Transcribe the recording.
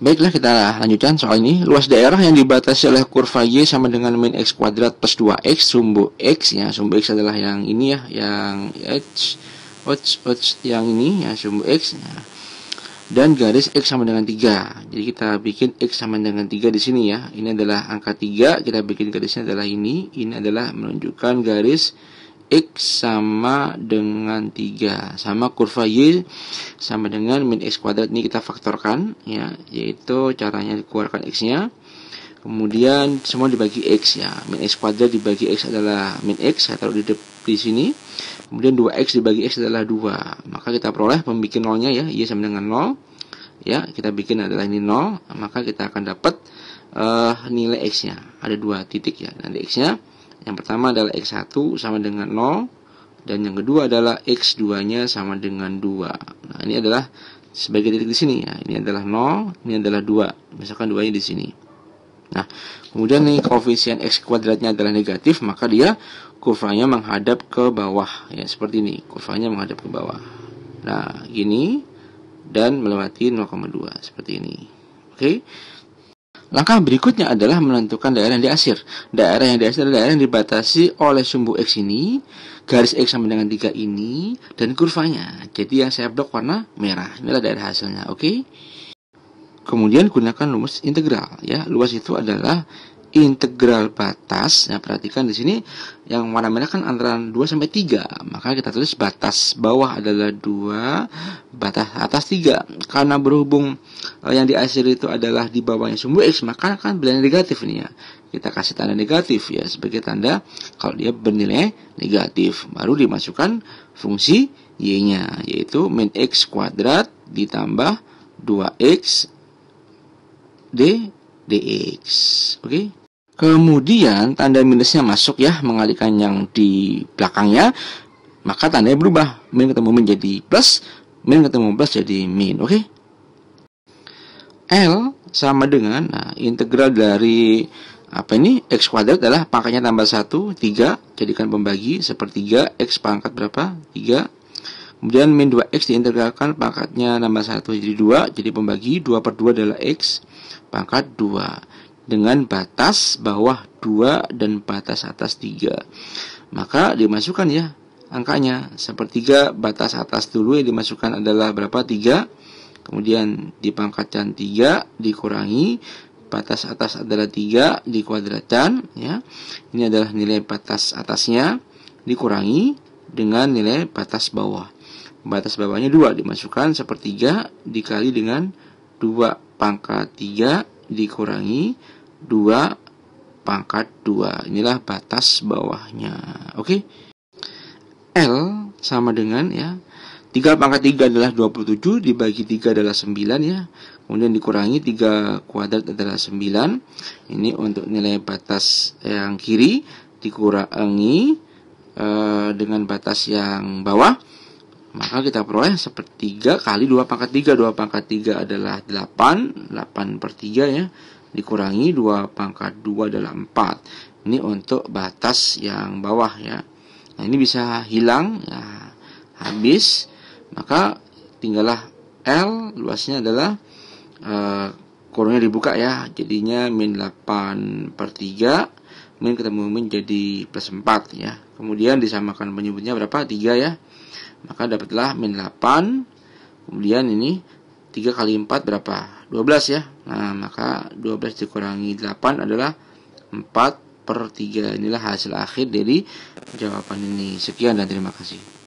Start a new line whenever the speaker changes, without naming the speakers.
Baiklah kita lanjutkan soal ini. Luas daerah yang dibatasi oleh kurva Y sama dengan min X kuadrat plus 2X sumbu X ya. Sumbu X adalah yang ini ya, yang x H, x yang ini ya sumbu X. Ya. Dan garis X sama dengan 3. Jadi kita bikin X sama dengan 3 di sini ya. Ini adalah angka 3, kita bikin garisnya adalah ini. Ini adalah menunjukkan garis X sama dengan 3 sama kurva Y sama dengan min X kuadrat ini kita faktorkan ya yaitu caranya dikeluarkan X nya kemudian semua dibagi X ya min X kuadrat dibagi X adalah min X saya taruh di, di sini kemudian 2X dibagi X adalah 2 maka kita peroleh pembikin nolnya ya Y sama dengan 0 ya kita bikin adalah ini 0 maka kita akan dapat uh, nilai X nya ada dua titik ya nanti X nya yang pertama adalah X1 sama dengan 0 dan yang kedua adalah X2-nya sama dengan 2. Nah, ini adalah sebagai titik di sini ya. Ini adalah 0, ini adalah 2. Misalkan 2-nya di sini. Nah, kemudian nih koefisien x kuadratnya adalah negatif, maka dia kurvanya menghadap ke bawah ya seperti ini. Kurvanya menghadap ke bawah. Nah, gini dan melewati 0,2 seperti ini. Oke. Okay? Langkah berikutnya adalah menentukan daerah yang diasir. Daerah yang diasir adalah daerah yang dibatasi oleh sumbu X ini, garis X sama dengan 3 ini, dan kurvanya. Jadi yang saya blok warna merah. Inilah daerah hasilnya, oke? Okay? Kemudian gunakan luas integral. ya Luas itu adalah integral batas ya perhatikan di sini yang warna merah kan antara 2 sampai 3 maka kita tulis batas bawah adalah 2 batas atas 3 karena berhubung eh, yang hasil itu adalah di bawahnya sumbu X maka akan bernilai negatif nih ya kita kasih tanda negatif ya sebagai tanda kalau dia bernilai negatif baru dimasukkan fungsi Y-nya yaitu min X kuadrat ditambah 2X D DX oke okay? Kemudian tanda minusnya masuk ya mengalihkan yang di belakangnya maka tandanya berubah min ketemu min jadi plus min ketemu plus jadi min oke okay? L sama dengan nah, integral dari apa ini x kuadrat adalah pangkatnya tambah 1 3 jadikan pembagi sepertiga x pangkat berapa 3 kemudian min 2x diintegralkan pangkatnya tambah 1 jadi 2 jadi pembagi 2 per 2 adalah x pangkat 2 dengan batas bawah 2 dan batas atas 3. Maka dimasukkan ya angkanya. Sepertiga batas atas dulu yang dimasukkan adalah berapa? 3. Kemudian dipangkatkan 3 dikurangi batas atas adalah 3 dikuadratkan ya. Ini adalah nilai batas atasnya dikurangi dengan nilai batas bawah. Batas bawahnya 2 dimasukkan sepertiga dikali dengan 2 pangkat 3 dikurangi 2 pangkat 2. Inilah batas bawahnya. Oke. okay? L sama dengan ya 3 pangkat 3 adalah 27 dibagi 3 adalah 9 ya. Kemudian dikurangi 3 kuadrat adalah 9. Ini untuk nilai batas yang kiri dikurangi e, dengan batas yang bawah maka kita peroleh sepertiga kali 2 pangkat 3 2 pangkat 3 adalah 8 8 per 3 ya dikurangi 2 pangkat 2 adalah 4 ini untuk batas yang bawah ya nah ini bisa hilang ya, habis maka tinggallah L luasnya adalah e, eh, kurungnya dibuka ya jadinya min 8 per 3 min ketemu min jadi plus 4 ya kemudian disamakan penyebutnya berapa 3 ya maka dapatlah min 8 kemudian ini 3 kali 4 berapa? 12 ya. Nah, maka 12 dikurangi 8 adalah 4 per 3. Inilah hasil akhir dari jawaban ini. Sekian dan terima kasih.